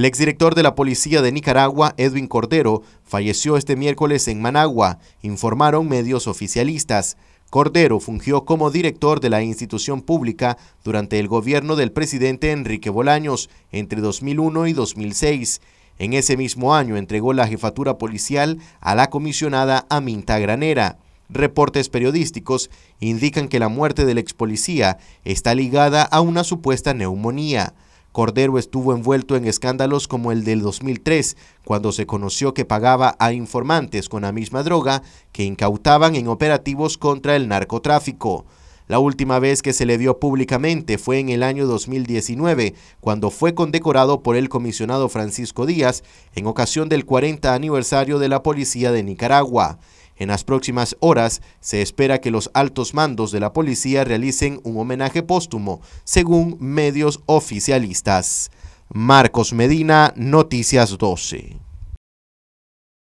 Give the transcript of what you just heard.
El exdirector de la Policía de Nicaragua, Edwin Cordero, falleció este miércoles en Managua, informaron medios oficialistas. Cordero fungió como director de la institución pública durante el gobierno del presidente Enrique Bolaños entre 2001 y 2006. En ese mismo año entregó la jefatura policial a la comisionada Aminta Granera. Reportes periodísticos indican que la muerte del ex policía está ligada a una supuesta neumonía. Cordero estuvo envuelto en escándalos como el del 2003, cuando se conoció que pagaba a informantes con la misma droga que incautaban en operativos contra el narcotráfico. La última vez que se le dio públicamente fue en el año 2019, cuando fue condecorado por el comisionado Francisco Díaz en ocasión del 40 aniversario de la Policía de Nicaragua. En las próximas horas se espera que los altos mandos de la policía realicen un homenaje póstumo, según medios oficialistas. Marcos Medina, Noticias 12.